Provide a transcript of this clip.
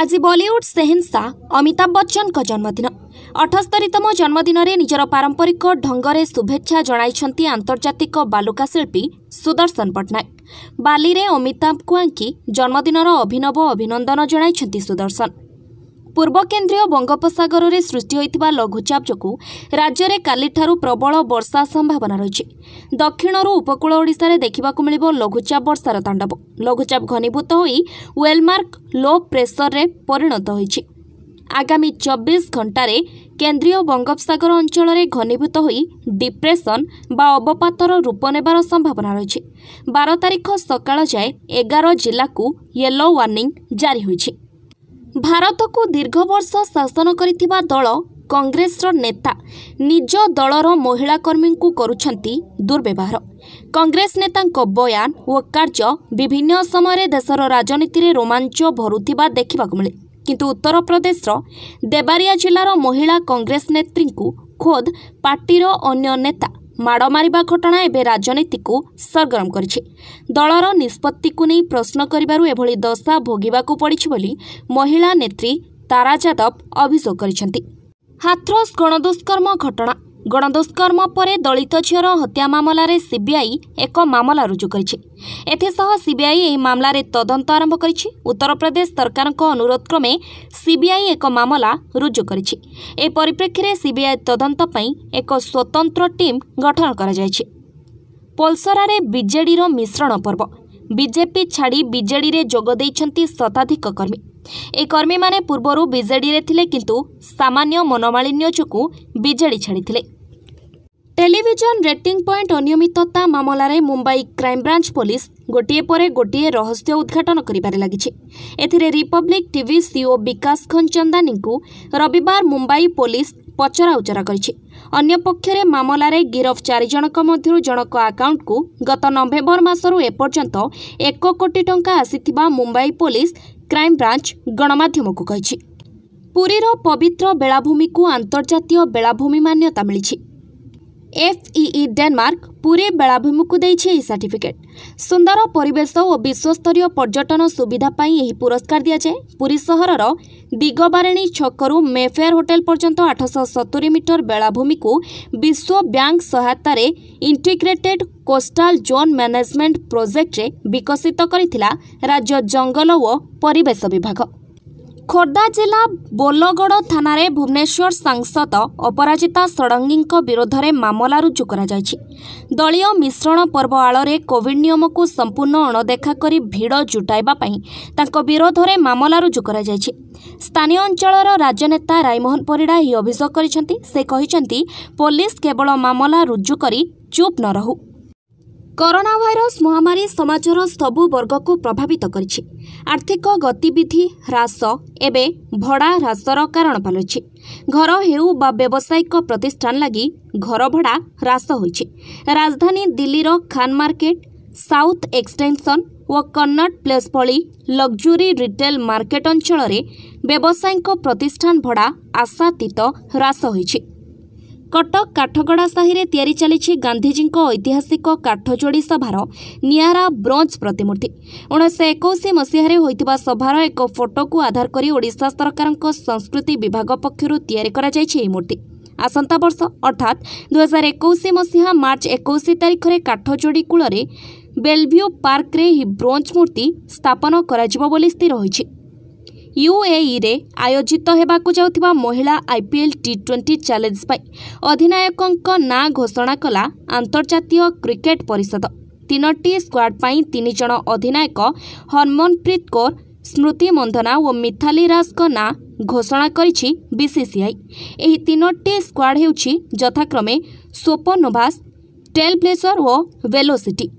ଆଜି ବଲିଉଡ୍ ସେହେନ୍ସା ଅମିତାଭ ବଚ୍ଚନଙ୍କ ଜନ୍ମଦିନ ଅଠସ୍ତରୀତମ ଜନ୍ମଦିନରେ ନିଜର ପାରମ୍ପରିକ ଢଙ୍ଗରେ ଶୁଭେଚ୍ଛା ଜଣାଇଛନ୍ତି ଆନ୍ତର୍ଜାତିକ ବାଲୁକା ଶିଳ୍ପୀ ସୁଦର୍ଶନ ପଟ୍ଟନାୟକ ବାଲିରେ ଅମିତାଭଙ୍କୁ ଆଙ୍କି ଜନ୍ମଦିନର ଅଭିନବ ଅଭିନନ୍ଦନ ଜଣାଇଛନ୍ତି ସୁଦର୍ଶନ ପୂର୍ବ କେନ୍ଦ୍ରୀୟ ବଙ୍ଗୋପସାଗରରେ ସୃଷ୍ଟି ହୋଇଥିବା ଲଘୁଚାପ ଯୋଗୁଁ ରାଜ୍ୟରେ କାଲିଠାରୁ ପ୍ରବଳ ବର୍ଷା ସମ୍ଭାବନା ରହିଛି ଦକ୍ଷିଣରୁ ଉପକୂଳ ଓଡ଼ିଶାରେ ଦେଖିବାକୁ ମିଳିବ ଲଘୁଚାପ ବର୍ଷାର ତାଣ୍ଡବ ଲଘୁଚାପ ଘନୀଭୂତ ହୋଇ ୱେଲମାର୍କ ଲୋ ପ୍ରେସରରେ ପରିଣତ ହୋଇଛି ଆଗାମୀ ଚବିଶ ଘଣ୍ଟାରେ କେନ୍ଦ୍ରୀୟ ବଙ୍ଗୋପସାଗର ଅଞ୍ଚଳରେ ଘନୀଭୂତ ହୋଇ ଡିପ୍ରେସନ୍ ବା ଅବପାତର ରୂପ ନେବାର ସମ୍ଭାବନା ରହିଛି ବାର ତାରିଖ ସକାଳ ଯାଏ ଏଗାର ଜିଲ୍ଲାକୁ ୟେଲୋ ୱାର୍ଣ୍ଣିଂ ଜାରି ହୋଇଛି ଭାରତକୁ ଦୀର୍ଘ ବର୍ଷ ଶାସନ କରିଥିବା ଦଳ କଂଗ୍ରେସର ନେତା ନିଜ ଦଳର ମହିଳା କର୍ମୀଙ୍କୁ କରୁଛନ୍ତି ଦୁର୍ବ୍ୟବହାର କଂଗ୍ରେସ ନେତାଙ୍କ ବୟାନ ଓ କାର୍ଯ୍ୟ ବିଭିନ୍ନ ସମୟରେ ଦେଶର ରାଜନୀତିରେ ରୋମାଞ୍ଚ ଭରୁଥିବା ଦେଖିବାକୁ ମିଳେ କିନ୍ତୁ ଉତ୍ତରପ୍ରଦେଶର ଦେବାରିଆ ଜିଲ୍ଲାର ମହିଳା କଂଗ୍ରେସ ନେତ୍ରୀଙ୍କୁ ଖୋଦ୍ ପାର୍ଟିର ଅନ୍ୟ ନେତା ମାଡ଼ ମାରିବା ଘଟଣା ଏବେ ରାଜନୀତିକୁ ସରଗରମ କରିଛି ଦଳର ନିଷ୍ପତ୍ତିକୁ ନେଇ ପ୍ରଶ୍ନ କରିବାରୁ ଏଭଳି ଦଶା ଭୋଗିବାକୁ ପଡ଼ିଛି ବୋଲି ମହିଳା ନେତ୍ରୀ ତାରା ଯାଦବ ଅଭିଯୋଗ କରିଛନ୍ତି ହାଥ୍ରସ୍ ଗଣଦୁଷ୍କର୍ମ ଘଟଣା গণদুষ্কর্ম পরে দলিত ঝিওর হত্যা মামলার সিবিআই এক মামলা রুজু করেছে এসহ সিবিআই এই মামলার তদন্ত আরম্ভ করেছে উত্তরপ্রদেশ সরকার অনুরোধ ক্রমে সিবিআই এক মামলা রুজু করেছে এ পরিপ্রেক্ষী সিবিআই তদন্ত এক স্বতন্ত্র টিম গঠন করা যাইছে পলসরার ବିଜେଡ଼ିର মিশ্রণ পর্ব বিজেপি ছাড়ি বিজেডি ଯୋଗ ଦେଇଛନ୍ତି ଶତାଧିକ କର୍ମୀ ଏହି କର୍ମୀମାନେ ପୂର୍ବରୁ ବିଜେଡ଼ିରେ ଥିଲେ କିନ୍ତୁ ସାମାନ୍ୟ ମନୋମାଳିନ୍ୟ ଯୋଗୁଁ ବିଜେଡ଼ି ଛାଡ଼ିଥିଲେ ଟେଲିଭିଜନ ରେଟିଂ ପଏଣ୍ଟ ଅନିୟମିତତା ମାମଲାରେ ମୁମ୍ବାଇ କ୍ରାଇମବ୍ରାଞ୍ଚ ପୋଲିସ ଗୋଟିଏ ପରେ ଗୋଟିଏ ରହସ୍ୟ ଉଦ୍ଘାଟନ କରିବାରେ ଲାଗିଛି ଏଥିରେ ରିପବ୍ଲିକ୍ ଟିଭି ସିଓ ବିକାଶ ଚନ୍ଦାନୀଙ୍କୁ ରବିବାର ମୁମ୍ବାଇ ପୋଲିସ ପଚରାଉଚରା କରିଛି ଅନ୍ୟପକ୍ଷରେ ମାମଲାରେ ଗିରଫ ଚାରିଜଣଙ୍କ ମଧ୍ୟରୁ ଜଣଙ୍କ ଆକାଉଣ୍ଟକୁ ଗତ ନଭେମ୍ବର ମାସରୁ ଏପର୍ଯ୍ୟନ୍ତ ଏକ କୋଟି ଟଙ୍କା ଆସିଥିବା ମୁମ୍ବାଇ ପୋଲିସ କ୍ରାଇମବ୍ରାଞ୍ଚ ଗଣମାଧ୍ୟମକୁ କହିଛି ପୁରୀର ପବିତ୍ର ବେଳାଭୂମିକୁ ଆନ୍ତର୍ଜାତୀୟ ବେଳାଭୂମି ମାନ୍ୟତା ମିଳିଛି ଏଫ୍ଇଇ ଡେନମାର୍କ ପୁରୀ ବେଳାଭୂମିକୁ ଦେଇଛି ଏହି ସାର୍ଟିଫିକେଟ୍ ସୁନ୍ଦର ପରିବେଶ ଓ ବିଶ୍ୱସ୍ତରୀୟ ପର୍ଯ୍ୟଟନ ସୁବିଧା ପାଇଁ ଏହି ପୁରସ୍କାର ଦିଆଯାଏ ପୁରୀ ସହରର ଦିଗବାରେଣୀ ଛକରୁ ମେଫେୟାର ହୋଟେଲ ପର୍ଯ୍ୟନ୍ତ ଆଠଶହ ସତୁରି ମିଟର ବେଳାଭୂମିକୁ ବିଶ୍ୱ ବ୍ୟାଙ୍କ ସହାୟତାରେ ଇଣ୍ଟିଗ୍ରେଟେଡ୍ କୋଷ୍ଟାଲ ଜୋନ୍ ମ୍ୟାନେଜମେଣ୍ଟ ପ୍ରୋଜେକ୍ଟରେ ବିକଶିତ କରିଥିଲା ରାଜ୍ୟ ଜଙ୍ଗଲ ଓ ପରିବେଶ ବିଭାଗ ଖୋର୍ଦ୍ଧା ଜିଲ୍ଲା ବୋଲଗଡ଼ ଥାନାରେ ଭୁବନେଶ୍ୱର ସାଂସଦ ଅପରାଜିତା ଷଡ଼ଙ୍ଗୀଙ୍କ ବିରୋଧରେ ମାମଲା ରୁଜୁ କରାଯାଇଛି ଦଳୀୟ ମିଶ୍ରଣ ପର୍ବ ଆଳରେ କୋଭିଡ୍ ନିୟମକୁ ସମ୍ପୂର୍ଣ୍ଣ ଅଣଦେଖା କରି ଭିଡ଼ ଜୁଟାଇବା ପାଇଁ ତାଙ୍କ ବିରୋଧରେ ମାମଲା ରୁଜୁ କରାଯାଇଛି ସ୍ଥାନୀୟ ଅଞ୍ଚଳର ରାଜନେତା ରାଇମୋହନ ପରିଡ଼ା ଏହି ଅଭିଯୋଗ କରିଛନ୍ତି ସେ କହିଛନ୍ତି ପୋଲିସ କେବଳ ମାମଲା ରୁଜୁ କରି ଚୁପ୍ ନ ରହୁ କରୋନା ଭାଇରସ୍ ମହାମାରୀ ସମାଜର ସବୁ ବର୍ଗକୁ ପ୍ରଭାବିତ କରିଛି ଆର୍ଥିକ ଗତିବିଧି ହ୍ରାସ ଏବେ ଭଡ଼ା ହ୍ରାସର କାରଣ ପାଲୁଛି ଘର ହେଉ ବା ବ୍ୟବସାୟିକ ପ୍ରତିଷ୍ଠାନ ଲାଗି ଘର ଭଡ଼ା ହ୍ରାସ ହୋଇଛି ରାଜଧାନୀ ଦିଲ୍ଲୀର ଖାନ୍ ମାର୍କେଟ୍ ସାଉଥ୍ ଏକ୍ସଟେନ୍ସନ୍ ଓ କନ୍ନଟ ପ୍ଲେସ୍ ଭଳି ଲକ୍ଜୁରୀ ରିଟେଲ୍ ମାର୍କେଟ୍ ଅଞ୍ଚଳରେ ବ୍ୟବସାୟୀଙ୍କ ପ୍ରତିଷ୍ଠାନ ଭଡ଼ା ଆଶାତୀତ ହ୍ରାସ ହୋଇଛି କଟକ କାଠଗଡ଼ା ସାହିରେ ତିଆରି ଚାଲିଛି ଗାନ୍ଧିଜୀଙ୍କ ଐତିହାସିକ କାଠଯୋଡ଼ି ସଭାର ନିଆରା ବ୍ରୋଞ୍ଜ ପ୍ରତିମୂର୍ତ୍ତି ଉଣେଇଶହ ଏକୋଇଶ ମସିହାରେ ହୋଇଥିବା ସଭାର ଏକ ଫଟୋକୁ ଆଧାର କରି ଓଡ଼ିଶା ସରକାରଙ୍କ ସଂସ୍କୃତି ବିଭାଗ ପକ୍ଷରୁ ତିଆରି କରାଯାଇଛି ଏହି ମୂର୍ତ୍ତି ଆସନ୍ତା ବର୍ଷ ଅର୍ଥାତ୍ ଦୁଇହଜାର ଏକୋଇଶ ମସିହା ମାର୍ଚ୍ଚ ଏକୋଇଶ ତାରିଖରେ କାଠଯୋଡ଼ି କୂଳରେ ବେଲଭ୍ୟୁ ପାର୍କରେ ଏହି ବ୍ରୋଞ୍ଜ ମୂର୍ତ୍ତି ସ୍ଥାପନ କରାଯିବ ବୋଲି ସ୍ଥିର ହୋଇଛି ୟୁଏଇରେ ଆୟୋଜିତ ହେବାକୁ ଯାଉଥିବା ମହିଳା ଆଇପିଏଲ୍ ଟି ଟ୍ୱେଣ୍ଟି ଚ୍ୟାଲେଞ୍ଜ ପାଇଁ ଅଧିନାୟକଙ୍କ ନାଁ ଘୋଷଣା କଲା ଆନ୍ତର୍ଜାତୀୟ କ୍ରିକେଟ୍ ପରିଷଦ ତିନୋଟି ସ୍କ୍ୱାଡ୍ ପାଇଁ ତିନି ଜଣ ଅଧିନାୟକ ହରମନପ୍ରୀତ କୌର ସ୍ମୃତି ମନ୍ଧନା ଓ ମିଥାଲି ରାଜଙ୍କ ନାଁ ଘୋଷଣା କରିଛି ବିସିସିଆଇ ଏହି ତିନୋଟି ସ୍କ୍ୱାଡ୍ ହେଉଛି ଯଥାକ୍ରମେ ସୋପନୋଭାସ ଟେଲ୍ ବ୍ଲେଜର ଓ ଭେଲୋସିଟି